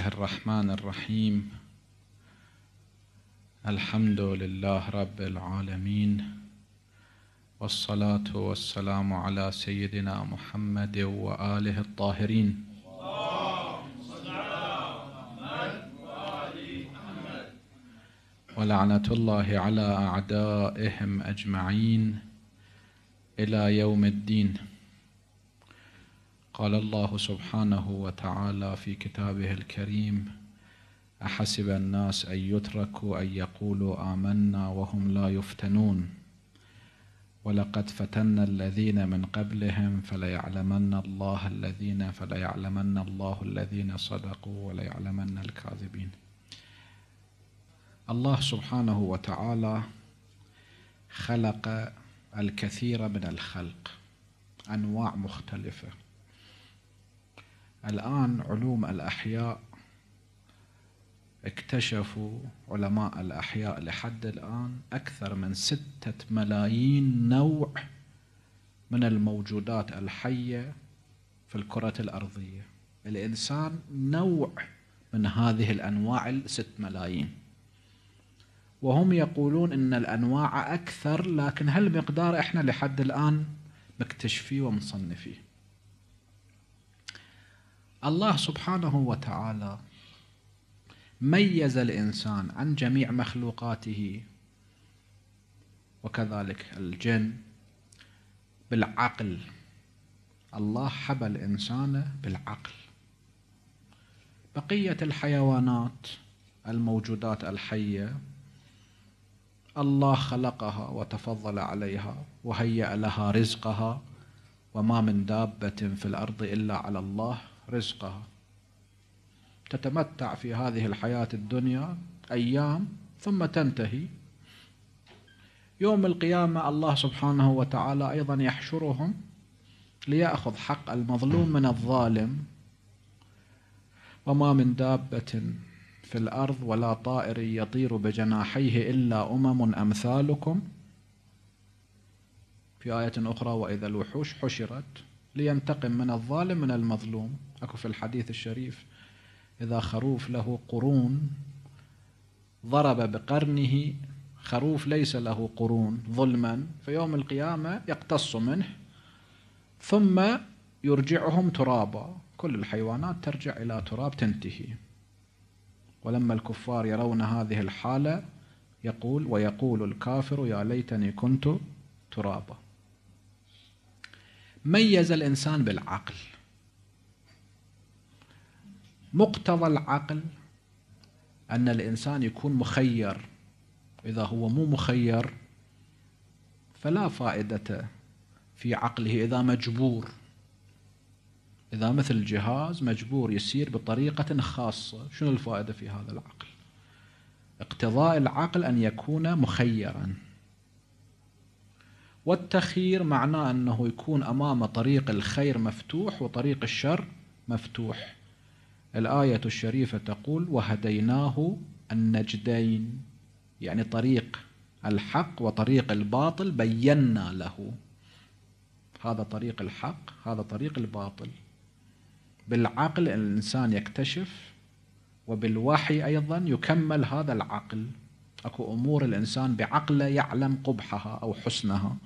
الله الرحمن الرحيم الحمد لله رب العالمين والصلاة والسلام على سيدنا محمد وآله الطاهرين ولعنة الله على أعدائهم أجمعين إلى يوم الدين قال الله سبحانه وتعالى في كتابه الكريم أحسب الناس أن يتركوا أن يقولوا آمنا وهم لا يفتنون ولقد فتنا الذين من قبلهم فليعلمن الله الذين فليعلمن الله الذين صدقوا وليعلمن الكاذبين الله سبحانه وتعالى خلق الكثير من الخلق أنواع مختلفة الآن علوم الأحياء اكتشفوا علماء الأحياء لحد الآن أكثر من ستة ملايين نوع من الموجودات الحية في الكرة الأرضية الإنسان نوع من هذه الأنواع الست ملايين وهم يقولون إن الأنواع أكثر لكن هالمقدار إحنا لحد الآن مكتشفيه ومصنفيه الله سبحانه وتعالى ميز الإنسان عن جميع مخلوقاته وكذلك الجن بالعقل الله حبى الإنسان بالعقل بقية الحيوانات الموجودات الحية الله خلقها وتفضل عليها وهيأ لها رزقها وما من دابة في الأرض إلا على الله رزقها تتمتع في هذه الحياة الدنيا أيام ثم تنتهي يوم القيامة الله سبحانه وتعالى أيضا يحشرهم ليأخذ حق المظلوم من الظالم وما من دابة في الأرض ولا طائر يطير بجناحيه إلا أمم أمثالكم في آية أخرى وإذا الوحوش حشرت لينتقم من الظالم من المظلوم أكو في الحديث الشريف إذا خروف له قرون ضرب بقرنه خروف ليس له قرون ظلما فيوم القيامة يقتص منه ثم يرجعهم ترابا كل الحيوانات ترجع إلى تراب تنتهي ولما الكفار يرون هذه الحالة يقول ويقول الكافر يا ليتني كنت ترابا ميز الإنسان بالعقل مقتضى العقل أن الإنسان يكون مخير إذا هو مو مخير فلا فائدة في عقله إذا مجبور إذا مثل جهاز مجبور يسير بطريقة خاصة شنو الفائدة في هذا العقل اقتضاء العقل أن يكون مخيرا والتخيير معناه أنه يكون أمام طريق الخير مفتوح وطريق الشر مفتوح الآية الشريفة تقول وهديناه النجدين يعني طريق الحق وطريق الباطل بينا له هذا طريق الحق هذا طريق الباطل بالعقل الإنسان يكتشف وبالوحي أيضا يكمل هذا العقل أكو أمور الإنسان بعقله يعلم قبحها أو حسنها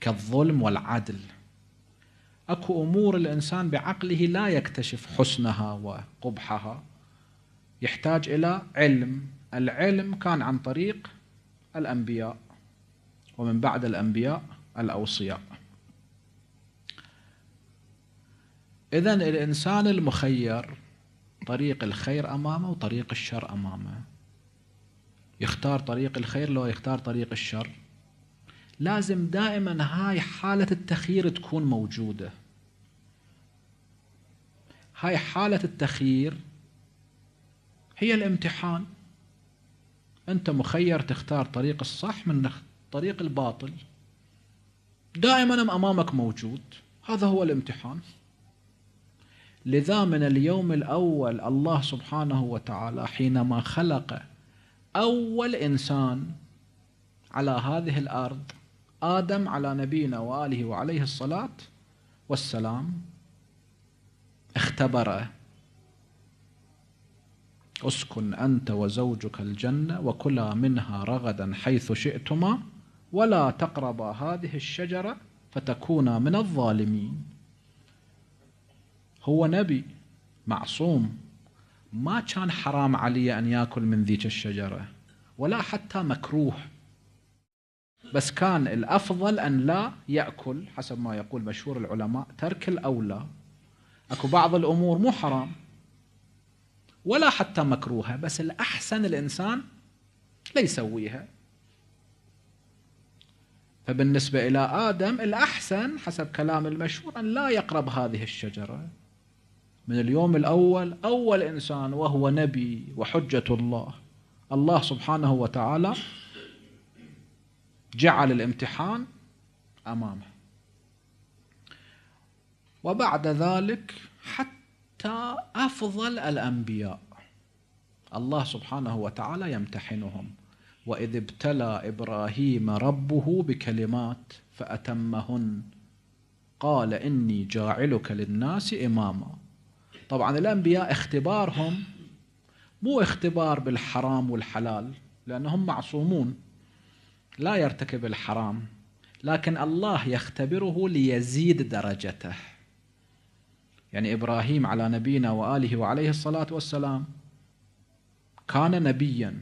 كالظلم والعدل اكو امور الانسان بعقله لا يكتشف حسنها وقبحها يحتاج الى علم العلم كان عن طريق الانبياء ومن بعد الانبياء الاوصياء اذا الانسان المخير طريق الخير امامه وطريق الشر امامه يختار طريق الخير لو يختار طريق الشر لازم دائما هاي حالة التخيير تكون موجودة هاي حالة التخيير هي الامتحان أنت مخير تختار طريق الصح من طريق الباطل دائما أمامك موجود هذا هو الامتحان لذا من اليوم الأول الله سبحانه وتعالى حينما خلق أول إنسان على هذه الأرض آدم على نبينا وآله وعليه الصلاة والسلام اختبره اسكن أنت وزوجك الجنة وكلا منها رغدا حيث شئتما ولا تقربا هذه الشجرة فتكونا من الظالمين هو نبي معصوم ما كان حرام عليه أن يأكل من ذيك الشجرة ولا حتى مكروه بس كان الأفضل أن لا يأكل حسب ما يقول مشهور العلماء ترك الأولى أكو بعض الأمور مو حرام ولا حتى مكروهة بس الأحسن الإنسان لا يسويها فبالنسبة إلى آدم الأحسن حسب كلام المشهور أن لا يقرب هذه الشجرة من اليوم الأول أول إنسان وهو نبي وحجة الله الله سبحانه وتعالى جعل الامتحان امامه وبعد ذلك حتى افضل الانبياء الله سبحانه وتعالى يمتحنهم واذ ابتلى ابراهيم ربه بكلمات فاتمهن قال اني جاعلك للناس اماما طبعا الانبياء اختبارهم مو اختبار بالحرام والحلال لانهم معصومون لا يرتكب الحرام لكن الله يختبره ليزيد درجته يعني إبراهيم على نبينا وآله وعليه الصلاة والسلام كان نبيا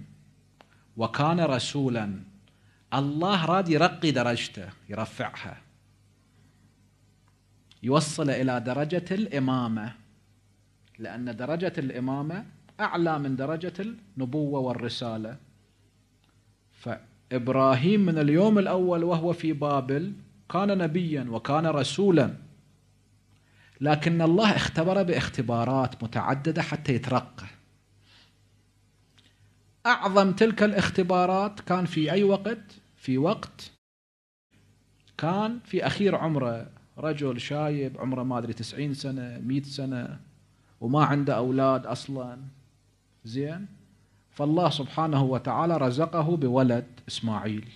وكان رسولا الله راد يرقي درجته يرفعها يوصل إلى درجة الإمامة لأن درجة الإمامة أعلى من درجة النبوة والرسالة ف إبراهيم من اليوم الأول وهو في بابل كان نبيا وكان رسولا لكن الله اختبره باختبارات متعددة حتى يترقى أعظم تلك الاختبارات كان في أي وقت في وقت كان في أخير عمره رجل شايب عمره ما أدري تسعين سنة مئة سنة وما عنده أولاد أصلا زين فالله سبحانه وتعالى رزقه بولد إسماعيل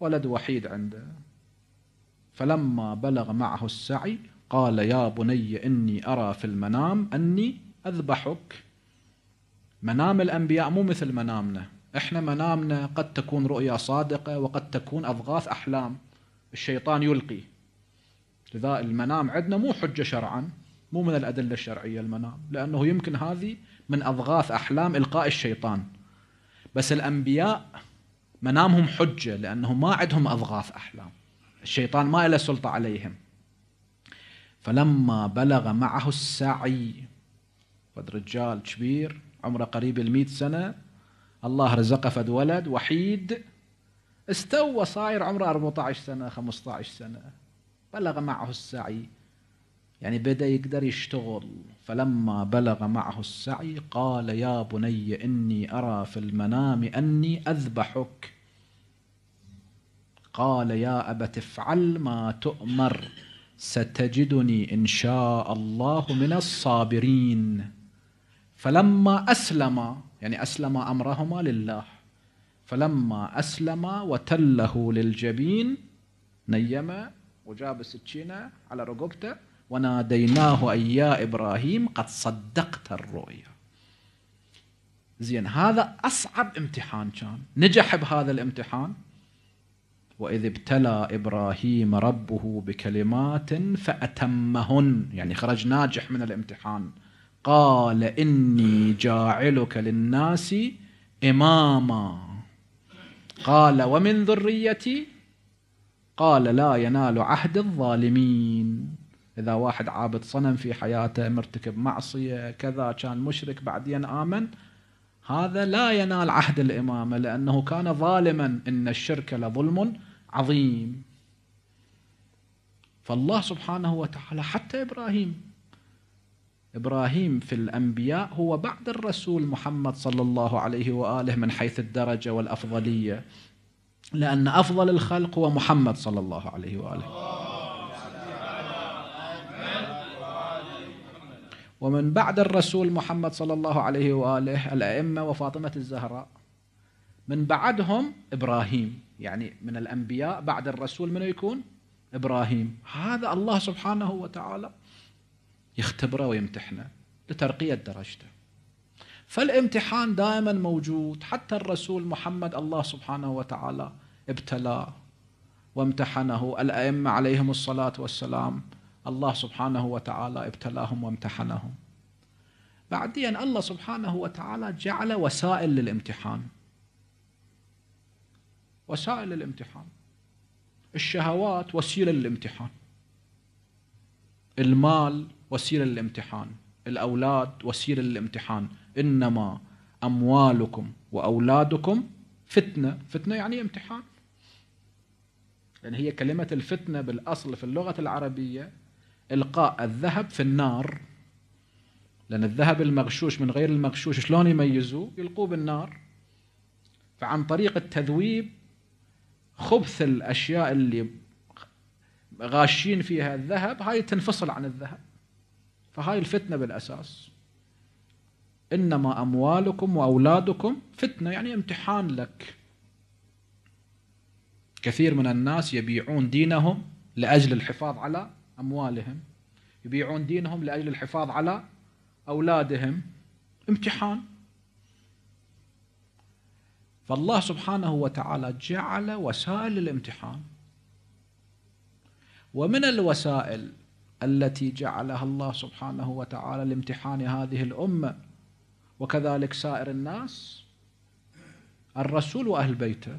ولد وحيد عنده فلما بلغ معه السعي قال يا بني إني أرى في المنام أني أذبحك منام الأنبياء مو مثل منامنا إحنا منامنا قد تكون رؤيا صادقة وقد تكون أضغاث أحلام الشيطان يلقي لذا المنام عندنا مو حجة شرعا مو من الأدلة الشرعية المنام لأنه يمكن هذه من أضغاث أحلام إلقاء الشيطان بس الأنبياء منامهم حجة لأنهم ما عندهم أضغاث أحلام الشيطان ما له سلطة عليهم فلما بلغ معه السعي فد رجال كبير عمره قريب المئة سنة الله رزقه فد ولد وحيد استوى صاير عمره 14 سنة 15 سنة بلغ معه السعي يعني بدأ يقدر يشتغل فلما بلغ معه السعي قال يا بني إني أرى في المنام أني أذبحك قال يا أبت افعل ما تؤمر ستجدني إن شاء الله من الصابرين فلما أسلم يعني أسلم أمرهما لله فلما أسلم وتله للجبين نيمه وجاب السكينة على رقبته وناديناه أي يا إبراهيم قد صدقت الرؤيا زين هذا أصعب امتحان كان نجح بهذا الامتحان وإذ ابتلى إبراهيم ربه بكلمات فأتمهن يعني خرج ناجح من الامتحان قال إني جاعلك للناس إماما قال ومن ذريتي قال لا ينال عهد الظالمين اذا واحد عابد صنم في حياته مرتكب معصيه كذا كان مشرك بعدين امن هذا لا ينال عهد الامامه لانه كان ظالما ان الشرك لظلم عظيم فالله سبحانه وتعالى حتى ابراهيم ابراهيم في الانبياء هو بعد الرسول محمد صلى الله عليه واله من حيث الدرجه والافضليه لان افضل الخلق هو محمد صلى الله عليه واله ومن بعد الرسول محمد صلى الله عليه وآله الأئمة وفاطمة الزهراء من بعدهم إبراهيم يعني من الأنبياء بعد الرسول من يكون إبراهيم هذا الله سبحانه وتعالى يختبره ويمتحنه لترقية درجته فالامتحان دائما موجود حتى الرسول محمد الله سبحانه وتعالى ابتلاه وامتحنه الأئمة عليهم الصلاة والسلام الله سبحانه وتعالى ابتلاهم وامتحنهم بعدين الله سبحانه وتعالى جعل وسائل للامتحان وسائل للامتحان الشهوات وسيلة للامتحان المال وسيلة للامتحان الأولاد وسيلة للامتحان إنما أموالكم وأولادكم فتنة فتنة يعني امتحان لأن يعني هي كلمة الفتنة بالأصل في اللغة العربية إلقاء الذهب في النار لأن الذهب المغشوش من غير المغشوش شلون يميزوه؟ يلقوه بالنار فعن طريق التذويب خبث الأشياء اللي غاشين فيها الذهب هاي تنفصل عن الذهب فهاي الفتنة بالأساس إنما أموالكم وأولادكم فتنة يعني امتحان لك كثير من الناس يبيعون دينهم لأجل الحفاظ على أموالهم يبيعون دينهم لأجل الحفاظ على أولادهم امتحان فالله سبحانه وتعالى جعل وسائل الامتحان ومن الوسائل التي جعلها الله سبحانه وتعالى لامتحان هذه الأمة وكذلك سائر الناس الرسول وأهل بيته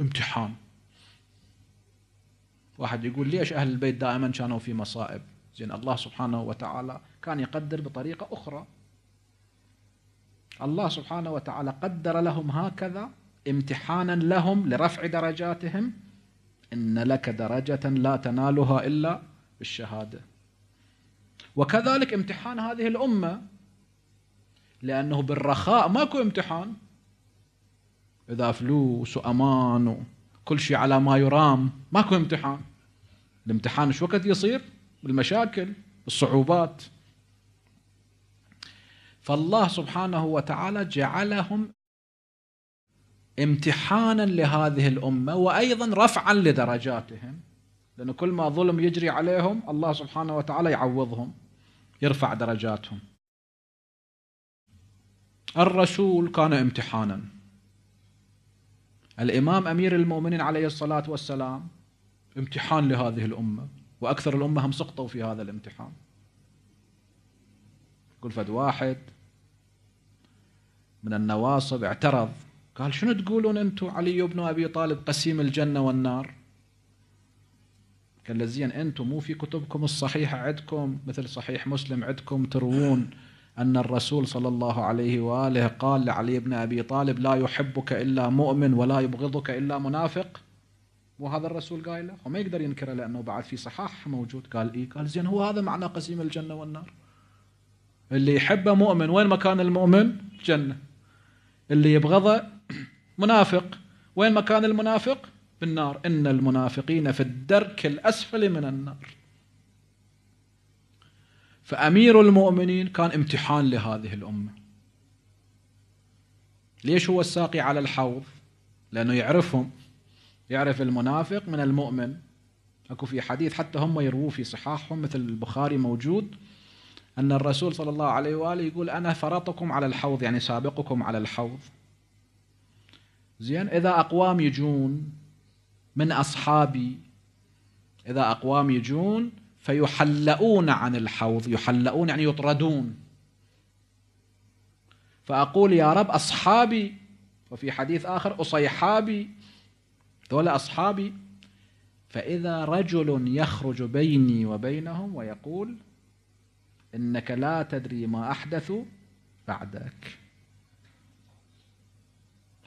امتحان واحد يقول ليش أهل البيت دائما كانوا في مصائب زين الله سبحانه وتعالى كان يقدر بطريقة أخرى الله سبحانه وتعالى قدر لهم هكذا امتحانا لهم لرفع درجاتهم إن لك درجة لا تنالها إلا بالشهادة وكذلك امتحان هذه الأمة لأنه بالرخاء ماكو امتحان إذا فلوس وأمان وكل شيء على ما يرام ماكو امتحان الامتحان شو وقت يصير المشاكل الصعوبات فالله سبحانه وتعالى جعلهم امتحانا لهذه الامه وايضا رفعا لدرجاتهم لأن كل ما ظلم يجري عليهم الله سبحانه وتعالى يعوضهم يرفع درجاتهم الرسول كان امتحانا الإمام أمير المؤمنين عليه الصلاة والسلام امتحان لهذه الأمة وأكثر الأمة هم سقطوا في هذا الامتحان يقول فد واحد من النواصب اعترض قال شنو تقولون أنتم علي بن أبي طالب قسيم الجنة والنار قال لزين أنتم مو في كتبكم الصحيحة عندكم مثل صحيح مسلم عندكم تروون أن الرسول صلى الله عليه وآله قال لعلي بن أبي طالب لا يحبك إلا مؤمن ولا يبغضك إلا منافق وهذا الرسول قايله وما يقدر ينكره لأنه بعد في صحاح موجود قال اي قال زين هو هذا معنى قسيم الجنة والنار اللي يحبه مؤمن وين مكان المؤمن جنة اللي يبغضه منافق وين مكان المنافق بالنار إن المنافقين في الدرك الأسفل من النار فأمير المؤمنين كان امتحان لهذه الأمة ليش هو الساقي على الحوض لأنه يعرفهم يعرف المنافق من المؤمن اكو في حديث حتى هم يرووه في صحاحهم مثل البخاري موجود ان الرسول صلى الله عليه واله يقول انا فرطكم على الحوض يعني سابقكم على الحوض زين اذا اقوام يجون من اصحابي اذا اقوام يجون فيحلؤون عن الحوض يحلؤون يعني يطردون فاقول يا رب اصحابي وفي حديث اخر اصيحابي ذولا أصحابي فإذا رجل يخرج بيني وبينهم ويقول إنك لا تدري ما أحدث بعدك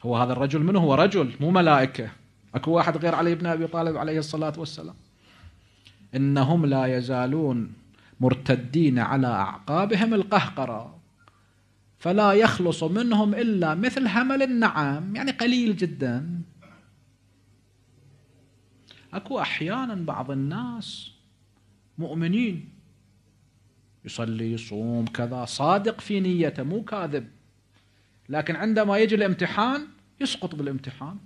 هو هذا الرجل منه هو رجل مو ملائكة أكو واحد غير علي بن أبي طالب عليه الصلاة والسلام إنهم لا يزالون مرتدين على أعقابهم القهقرة فلا يخلص منهم إلا مثل همل النعام يعني قليل جداً اكو احيانا بعض الناس مؤمنين يصلي يصوم كذا صادق في نيته مو كاذب لكن عندما يجي الامتحان يسقط بالامتحان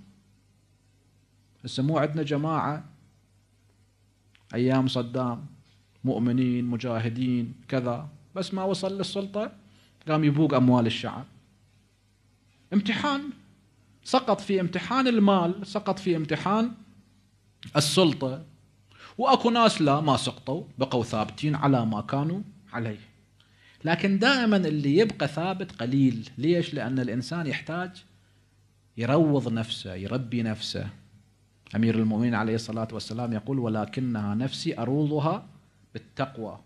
هسه مو عندنا جماعه ايام صدام مؤمنين مجاهدين كذا بس ما وصل للسلطه قام يبوق اموال الشعب امتحان سقط في امتحان المال سقط في امتحان السلطة وأكو ناس لا ما سقطوا بقوا ثابتين على ما كانوا عليه لكن دائما اللي يبقى ثابت قليل ليش لأن الإنسان يحتاج يروض نفسه يربي نفسه أمير المؤمنين عليه الصلاة والسلام يقول ولكنها نفسي أروضها بالتقوى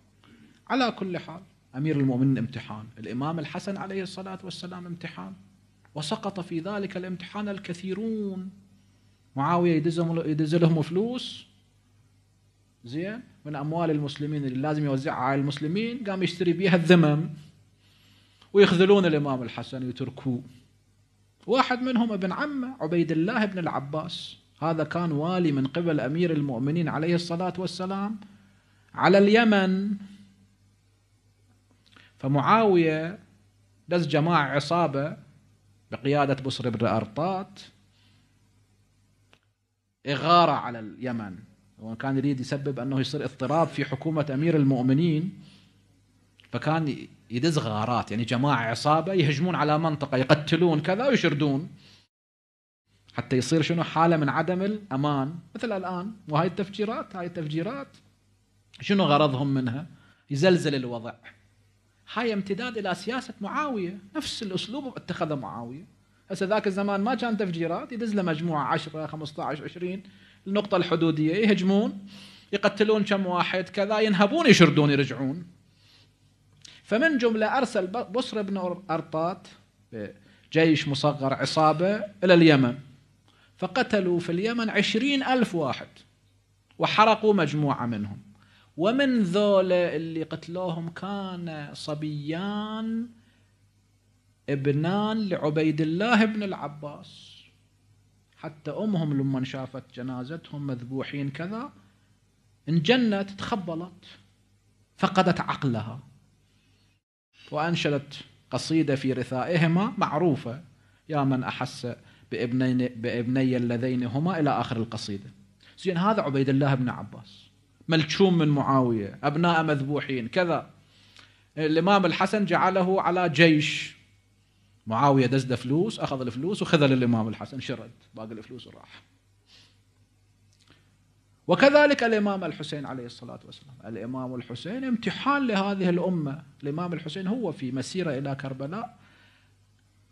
على كل حال أمير المؤمنين امتحان الإمام الحسن عليه الصلاة والسلام امتحان وسقط في ذلك الامتحان الكثيرون معاويه يدزهم يدز لهم فلوس زين من اموال المسلمين اللي لازم يوزعها على المسلمين قام يشتري بها الذمم ويخذلون الامام الحسن ويتركوه واحد منهم ابن عمه عبيد الله بن العباس هذا كان والي من قبل امير المؤمنين عليه الصلاه والسلام على اليمن فمعاويه دز جماعه عصابه بقياده بصر بن ارطات إغارة على اليمن هو كان يريد يسبب أنه يصير اضطراب في حكومة أمير المؤمنين فكان يدز غارات يعني جماعة عصابة يهجمون على منطقة يقتلون كذا ويشردون حتى يصير شنو حالة من عدم الأمان مثل الآن وهاي التفجيرات هاي التفجيرات شنو غرضهم منها يزلزل الوضع هاي امتداد إلى سياسة معاوية نفس الأسلوب اتخذه معاوية هسه ذاك الزمان ما كان تفجيرات يدز له مجموعه 10 15 20 النقطه الحدوديه يهجمون يقتلون كم واحد كذا ينهبون يشردون يرجعون فمن جمله ارسل بصر بن ارطات جيش مصغر عصابه الى اليمن فقتلوا في اليمن عشرين ألف واحد وحرقوا مجموعة منهم ومن ذولا اللي قتلوهم كان صبيان ابنان لعبيد الله بن العباس حتى أمهم لما شافت جنازتهم مذبوحين كذا انجنت تخبلت فقدت عقلها وأنشدت قصيدة في رثائهما معروفة يا من أحس بابني, بابني اللذين هما إلى آخر القصيدة زين هذا عبيد الله بن عباس ملشوم من معاوية أبناء مذبوحين كذا الإمام الحسن جعله على جيش معاويه دزده فلوس اخذ الفلوس وخذها للامام الحسن شرد باقي الفلوس وراح وكذلك الامام الحسين عليه الصلاه والسلام الامام الحسين امتحان لهذه الامه الامام الحسين هو في مسيره الى كربلاء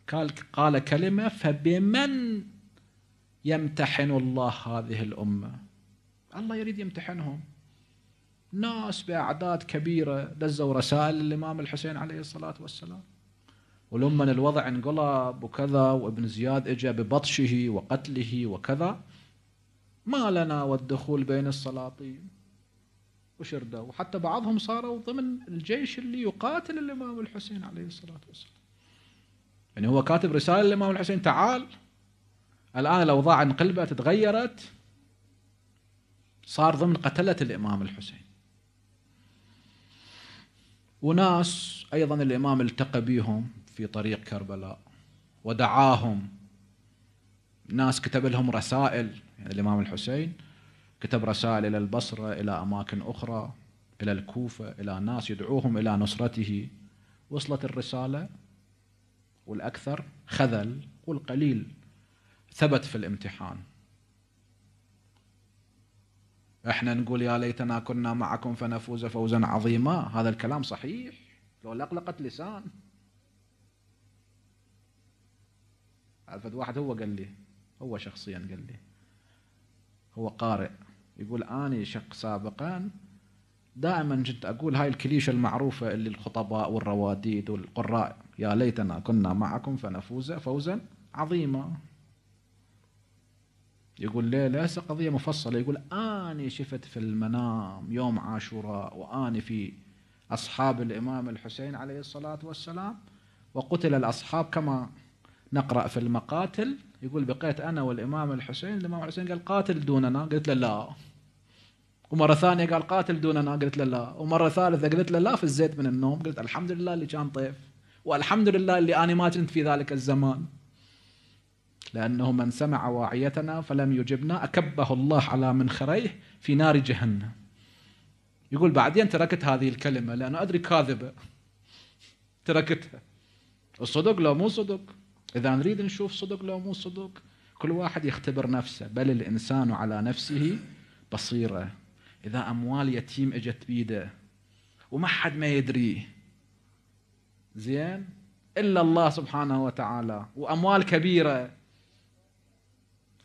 قال قال كلمه فبمن يمتحن الله هذه الامه الله يريد يمتحنهم ناس باعداد كبيره دزوا رسائل للامام الحسين عليه الصلاه والسلام ولما الوضع انقلب وكذا وابن زياد اجى ببطشه وقتله وكذا ما لنا والدخول بين السلاطين وشرده وحتى بعضهم صاروا ضمن الجيش اللي يقاتل الامام الحسين عليه الصلاه والسلام يعني هو كاتب رساله للامام الحسين تعال الان الاوضاع انقلبت تغيرت صار ضمن قتله الامام الحسين وناس ايضا الامام التقى بيهم في طريق كربلاء ودعاهم ناس كتب لهم رسائل يعني الإمام الحسين كتب رسائل إلى البصرة إلى أماكن أخرى إلى الكوفة إلى ناس يدعوهم إلى نصرته وصلت الرسالة والأكثر خذل والقليل ثبت في الامتحان احنا نقول يا ليتنا كنا معكم فنفوز فوزا عظيما هذا الكلام صحيح لو لقلقت لسان عرفت واحد هو قال لي هو شخصيا قال لي هو قارئ يقول اني شق سابقا دائما كنت أقول هاي الكليشة المعروفة اللي الخطباء والرواديد والقراء يا ليتنا كنا معكم فنفوز فوزا عظيما يقول لي ليس قضية مفصلة يقول أني شفت في المنام يوم عاشوراء وأني في أصحاب الإمام الحسين عليه الصلاة والسلام وقتل الأصحاب كما نقرأ في المقاتل يقول بقيت أنا والإمام الحسين الإمام الحسين قال قاتل دوننا قلت له لا ومرة ثانية قال قاتل دوننا قلت له لا ومرة ثالثة قلت له لا في الزيت من النوم قلت الحمد لله اللي كان طيف والحمد لله اللي أنا ما كنت في ذلك الزمان لأنه من سمع واعيتنا فلم يجبنا أكبه الله على منخريه في نار جهنم يقول بعدين تركت هذه الكلمة لأنه أدري كاذبة تركتها الصدق لو مو صدق إذا نريد نشوف صدق لو مو صدق كل واحد يختبر نفسه بل الإنسان على نفسه بصيرة إذا أموال يتيم إجت بيده وما حد ما يدري زين إلا الله سبحانه وتعالى وأموال كبيرة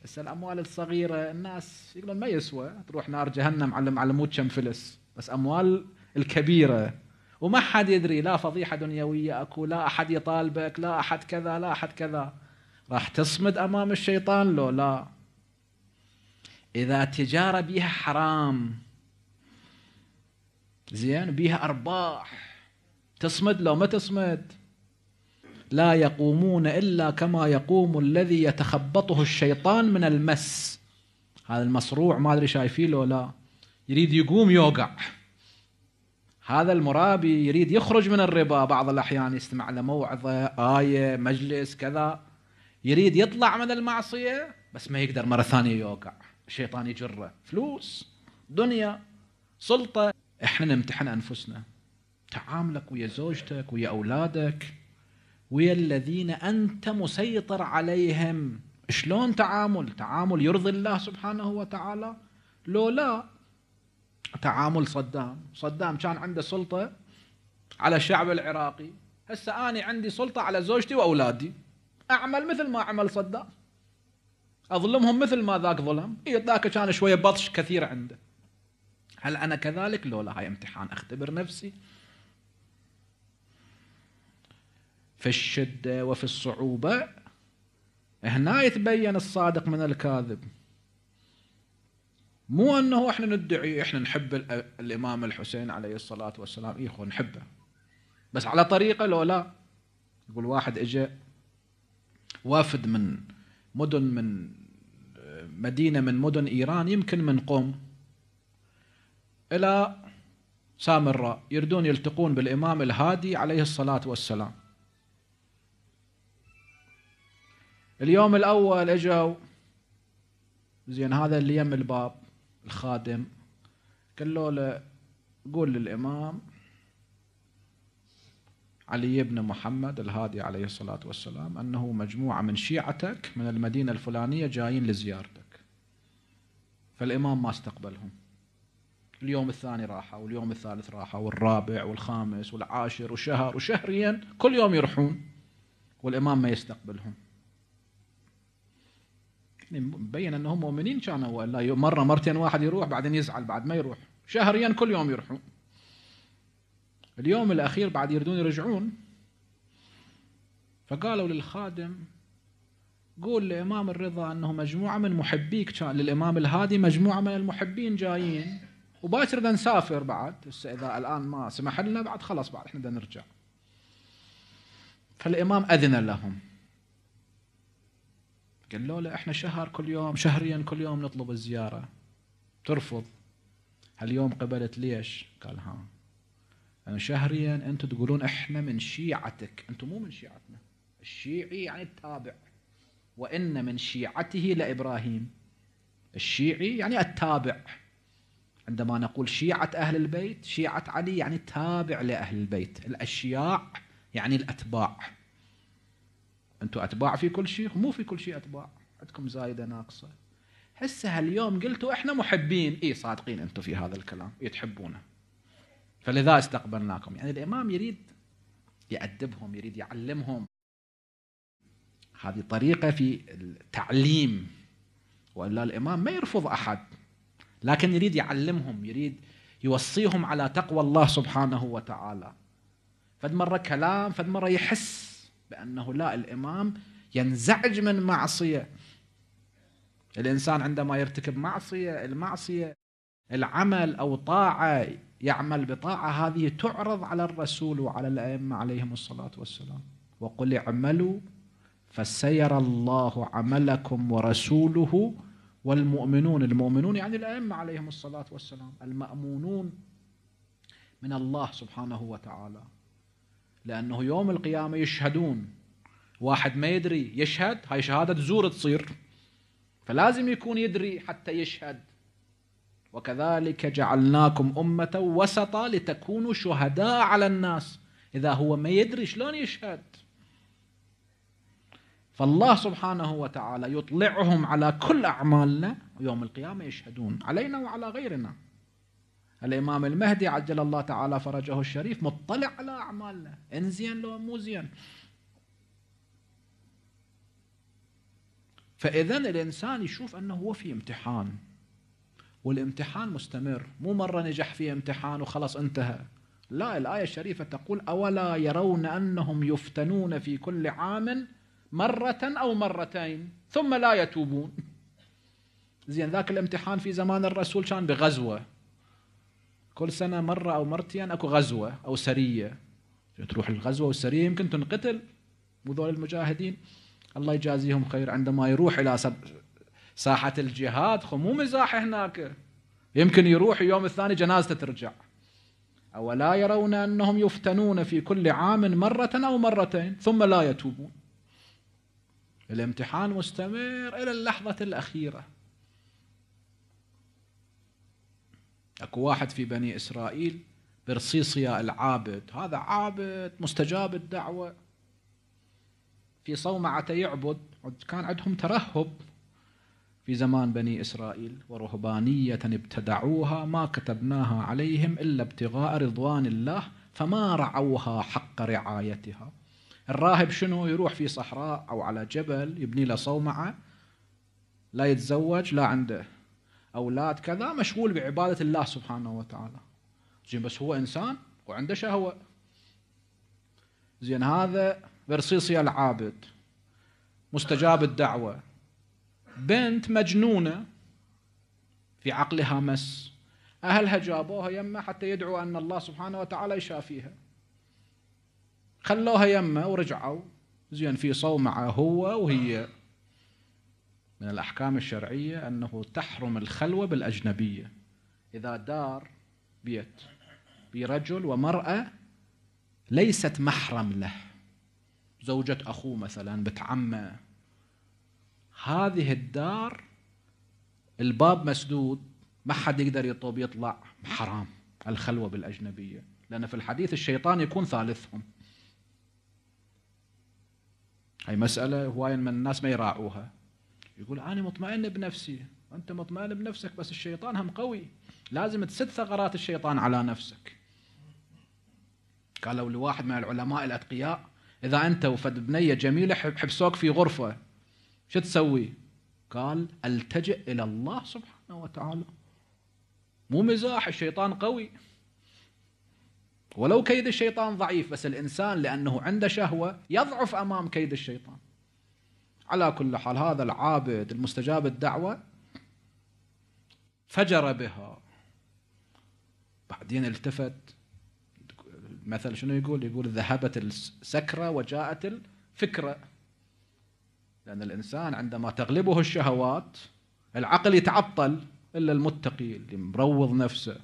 هسه الأموال الصغيرة الناس يقولون ما يسوى تروح نار جهنم على علمود كم فلس بس أموال الكبيرة وما حد يدري لا فضيحة دنيوية أكو لا أحد يطالبك لا أحد كذا لا أحد كذا راح تصمد أمام الشيطان لو لا إذا تجارة بيها حرام زين بيها أرباح تصمد لو ما تصمد لا يقومون إلا كما يقوم الذي يتخبطه الشيطان من المس هذا المصروع ما أدري شايفيه لو لا يريد يقوم يوقع هذا المرابي يريد يخرج من الربا بعض الأحيان يستمع لموعظة آية مجلس كذا يريد يطلع من المعصية بس ما يقدر مرة ثانية يوقع الشيطان يجره فلوس دنيا سلطة احنا نمتحن أنفسنا تعاملك ويا زوجتك ويا أولادك ويا الذين أنت مسيطر عليهم شلون تعامل تعامل يرضي الله سبحانه وتعالى لو لا تعامل صدام صدام كان عنده سلطة على الشعب العراقي هسه أنا عندي سلطة على زوجتي وأولادي أعمل مثل ما عمل صدام أظلمهم مثل ما ذاك ظلم إيه ذاك كان شوية بطش كثير عنده هل أنا كذلك لولا هاي امتحان أختبر نفسي في الشدة وفي الصعوبة هنا يتبين الصادق من الكاذب مو انه احنا ندعي احنا نحب الامام الحسين عليه الصلاه والسلام اي نحبه بس على طريقه لو لا يقول واحد اجى وافد من مدن من مدينه من مدن ايران يمكن من قوم الى سامراء يردون يلتقون بالامام الهادي عليه الصلاه والسلام اليوم الاول اجوا زين هذا اللي يم الباب الخادم قالوا له قول للإمام علي بن محمد الهادي عليه الصلاة والسلام أنه مجموعة من شيعتك من المدينة الفلانية جايين لزيارتك فالإمام ما استقبلهم اليوم الثاني راحة واليوم الثالث راحة والرابع والخامس والعاشر وشهر وشهريا كل يوم يروحون والإمام ما يستقبلهم مبين انهم مؤمنين كانوا ولا مره مرتين واحد يروح بعدين يزعل بعد ما يروح شهريا كل يوم يروحون اليوم الاخير بعد يردون يرجعون فقالوا للخادم قول لامام الرضا انه مجموعه من محبيك كان للامام الهادي مجموعه من المحبين جايين وباكر بدنا نسافر بعد اذا الان ما سمح لنا بعد خلاص بعد احنا بدنا نرجع فالامام اذن لهم قال له لا احنا شهر كل يوم شهريا كل يوم نطلب الزياره ترفض هاليوم قبلت ليش؟ قال ها أنا شهريا انتم تقولون احنا من شيعتك انتم مو من شيعتنا الشيعي يعني التابع وان من شيعته لابراهيم الشيعي يعني التابع عندما نقول شيعة أهل البيت شيعة علي يعني تابع لأهل البيت الأشياع يعني الأتباع انتم اتباع في كل شيء مو في كل شيء اتباع عندكم زايده ناقصه هسه هاليوم قلتوا احنا محبين اي صادقين انتم في هذا الكلام يتحبونه فلذا استقبلناكم يعني الامام يريد يأدبهم يريد يعلمهم هذه طريقة في التعليم وإلا الإمام ما يرفض أحد لكن يريد يعلمهم يريد يوصيهم على تقوى الله سبحانه وتعالى فد مرة كلام فد مرة يحس بأنه لا الإمام ينزعج من معصية الإنسان عندما يرتكب معصية المعصية العمل أو طاعة يعمل بطاعة هذه تعرض على الرسول وعلى الأئمة عليهم الصلاة والسلام وقل اعملوا فسيرى الله عملكم ورسوله والمؤمنون المؤمنون يعني الأئمة عليهم الصلاة والسلام المأمونون من الله سبحانه وتعالى لأنه يوم القيامة يشهدون واحد ما يدري يشهد هاي شهادة زور تصير فلازم يكون يدري حتى يشهد وكذلك جعلناكم أمة وسطا لتكونوا شهداء على الناس إذا هو ما يدري شلون يشهد فالله سبحانه وتعالى يطلعهم على كل أعمالنا ويوم القيامة يشهدون علينا وعلى غيرنا الإمام المهدي عجل الله تعالى فرجه الشريف مطلع على أعمالنا إن زين لو مو زين فإذا الإنسان يشوف أنه هو في امتحان والامتحان مستمر مو مرة نجح في امتحان وخلاص انتهى لا الآية الشريفة تقول أولا يرون أنهم يفتنون في كل عام مرة أو مرتين ثم لا يتوبون زين ذاك الامتحان في زمان الرسول كان بغزوة كل سنة مرة أو مرتين أكو غزوة أو سرية تروح الغزوة والسرية يمكن تنقتل وذول المجاهدين الله يجازيهم خير عندما يروح إلى ساحة الجهاد خو مو مزاح هناك يمكن يروح يوم الثاني جنازته ترجع أولا يرون أنهم يفتنون في كل عام مرة أو مرتين ثم لا يتوبون الامتحان مستمر إلى اللحظة الأخيرة اكو واحد في بني اسرائيل برصيصيا العابد هذا عابد مستجاب الدعوه في صومعة يعبد كان عندهم ترهب في زمان بني إسرائيل ورهبانية ابتدعوها ما كتبناها عليهم إلا ابتغاء رضوان الله فما رعوها حق رعايتها الراهب شنو يروح في صحراء أو على جبل يبني له صومعة لا يتزوج لا عنده اولاد كذا مشغول بعباده الله سبحانه وتعالى زين بس هو انسان وعنده شهوه زين هذا برصيصي العابد مستجاب الدعوه بنت مجنونه في عقلها مس اهلها جابوها يمه حتى يدعوا ان الله سبحانه وتعالى يشافيها خلوها يمه ورجعوا زين في صومعه هو وهي من الأحكام الشرعية أنه تحرم الخلوة بالأجنبية إذا دار بيت برجل ومرأة ليست محرم له زوجة أخوه مثلا بنت عمه هذه الدار الباب مسدود ما حد يقدر يطوب يطلع حرام الخلوة بالأجنبية لأن في الحديث الشيطان يكون ثالثهم هاي مسألة هواية من الناس ما يراعوها يقول أنا مطمئن بنفسي أنت مطمئن بنفسك بس الشيطان هم قوي لازم تسد ثغرات الشيطان على نفسك قالوا لواحد من العلماء الأتقياء إذا أنت وفد بنية جميلة حبسوك في غرفة شو تسوي قال التجئ إلى الله سبحانه وتعالى مو مزاح الشيطان قوي ولو كيد الشيطان ضعيف بس الإنسان لأنه عنده شهوة يضعف أمام كيد الشيطان على كل حال هذا العابد المستجاب الدعوة فجر بها بعدين التفت المثل شنو يقول يقول ذهبت السكرة وجاءت الفكرة لأن الإنسان عندما تغلبه الشهوات العقل يتعطل إلا المتقي اللي مروض نفسه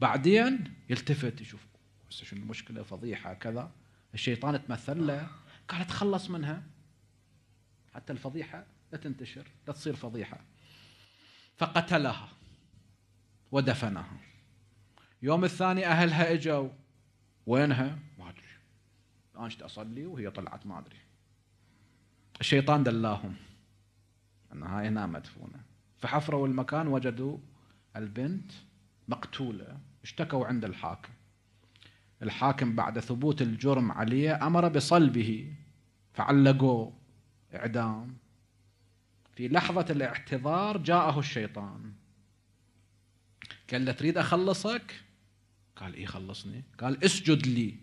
بعدين يلتفت يشوف شنو المشكلة فضيحة كذا الشيطان تمثل له قال تخلص منها حتى الفضيحة لا تنتشر لا تصير فضيحة فقتلها ودفنها يوم الثاني أهلها إجوا وينها ما أدري أنا أصلي وهي طلعت ما أدري الشيطان دلاهم أنها هنا مدفونة فحفروا المكان وجدوا البنت مقتولة اشتكوا عند الحاكم الحاكم بعد ثبوت الجرم عليه أمر بصلبه فعلقوه إعدام في لحظة الاعتذار جاءه الشيطان قال له تريد أخلصك قال إيه خلصني قال اسجد لي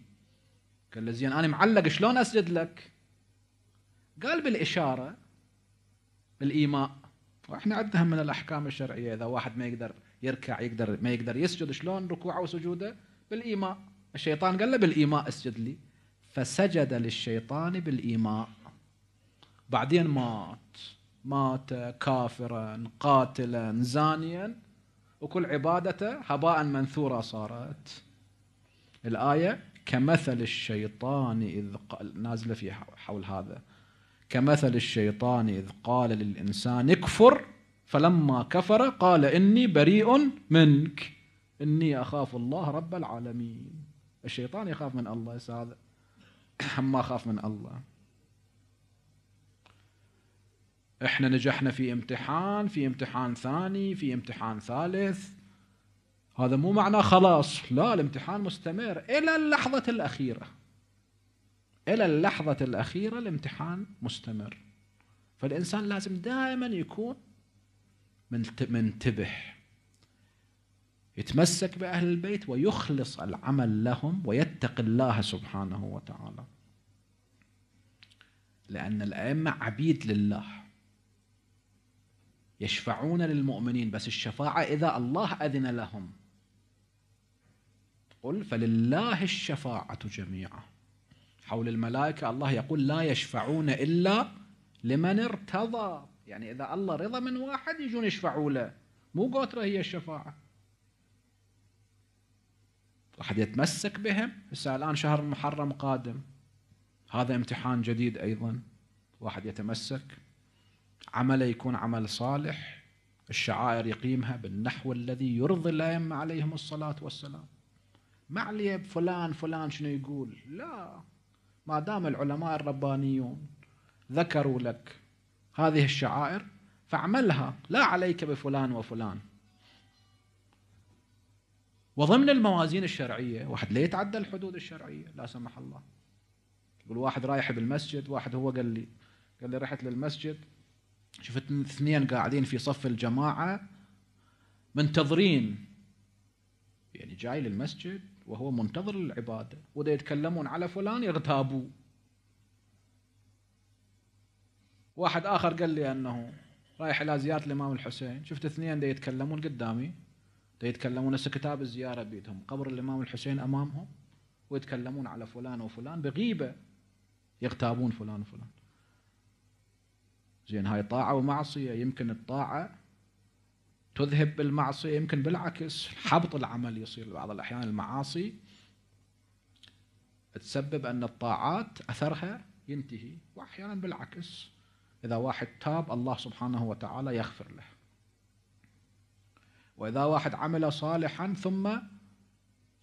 قال له زين أنا معلق شلون أسجد لك قال بالإشارة بالإيماء وإحنا عندنا من الأحكام الشرعية إذا واحد ما يقدر يركع يقدر ما يقدر يسجد شلون ركوعه وسجوده بالإيماء الشيطان قال له بالإيماء اسجد لي فسجد للشيطان بالإيماء بعدين مات مات كافرا قاتلا زانيا وكل عبادته هباء منثورا صارت الآية كمثل الشيطان إذ قال نازلة في حول هذا كمثل الشيطان إذ قال للإنسان اكفر فلما كفر قال إني بريء منك إني أخاف الله رب العالمين الشيطان يخاف من الله هذا ما أخاف من الله احنا نجحنا في امتحان في امتحان ثاني في امتحان ثالث هذا مو معناه خلاص لا الامتحان مستمر الى اللحظه الاخيره الى اللحظه الاخيره الامتحان مستمر فالانسان لازم دائما يكون منتبه يتمسك باهل البيت ويخلص العمل لهم ويتقي الله سبحانه وتعالى لان الائمه عبيد لله يشفعون للمؤمنين بس الشفاعة إذا الله أذن لهم قل فلله الشفاعة جميعا حول الملائكة الله يقول لا يشفعون إلا لمن ارتضى يعني إذا الله رضى من واحد يجون يشفعوا له مو قوترة هي الشفاعة واحد يتمسك بهم هسه الآن شهر المحرم قادم هذا امتحان جديد أيضا واحد يتمسك عمله يكون عمل صالح الشعائر يقيمها بالنحو الذي يرضي الأئمة عليهم الصلاة والسلام ما عليه فلان فلان شنو يقول لا ما دام العلماء الربانيون ذكروا لك هذه الشعائر فاعملها لا عليك بفلان وفلان وضمن الموازين الشرعية واحد لا يتعدى الحدود الشرعية لا سمح الله يقول واحد رايح بالمسجد واحد هو قال لي قال لي رحت للمسجد شفت اثنين قاعدين في صف الجماعة منتظرين يعني جاي للمسجد وهو منتظر للعبادة وإذا يتكلمون على فلان يغتابوا واحد آخر قال لي أنه رايح إلى زيارة الإمام الحسين شفت اثنين دا يتكلمون قدامي دا يتكلمون هسه كتاب الزيارة بيتهم قبر الإمام الحسين أمامهم ويتكلمون على فلان وفلان بغيبة يغتابون فلان وفلان زين هاي طاعة ومعصية يمكن الطاعة تذهب بالمعصية يمكن بالعكس حبط العمل يصير بعض الأحيان المعاصي تسبب أن الطاعات أثرها ينتهي وأحيانا بالعكس إذا واحد تاب الله سبحانه وتعالى يغفر له وإذا واحد عمل صالحا ثم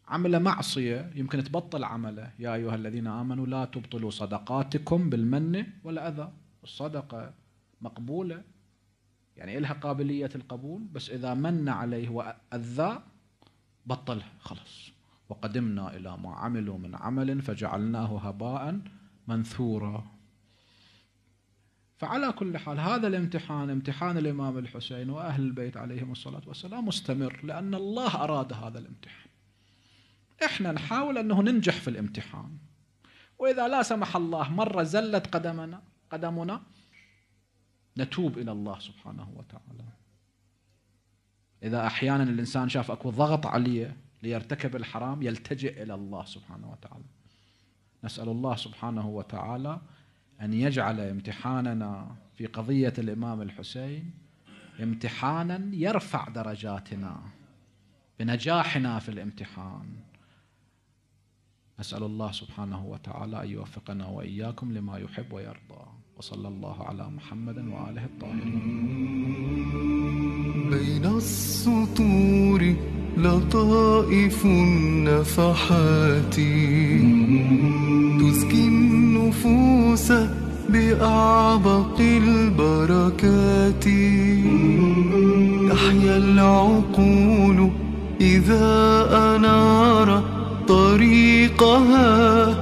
عمل معصية يمكن تبطل عمله يا أيها الذين آمنوا لا تبطلوا صدقاتكم بالمن والأذى الصدقة مقبولة يعني إلها قابلية القبول بس إذا من عليه وأذى بطلها خلص وقدمنا إلى ما عملوا من عمل فجعلناه هباء منثورا فعلى كل حال هذا الامتحان امتحان الإمام الحسين وأهل البيت عليهم الصلاة والسلام مستمر لأن الله أراد هذا الامتحان إحنا نحاول أنه ننجح في الامتحان وإذا لا سمح الله مرة زلت قدمنا قدمنا نتوب إلى الله سبحانه وتعالى إذا أحيانا الإنسان شاف أكو ضغط عليه ليرتكب الحرام يلتجئ إلى الله سبحانه وتعالى نسأل الله سبحانه وتعالى أن يجعل امتحاننا في قضية الإمام الحسين امتحانا يرفع درجاتنا بنجاحنا في الامتحان نسال الله سبحانه وتعالى أن يوفقنا وإياكم لما يحب ويرضى وصلى الله على محمد وآله الطاهرين بين السطور لطائف النفحات تزكي النفوس بأعبق البركات تحيا العقول إذا أنار طريقها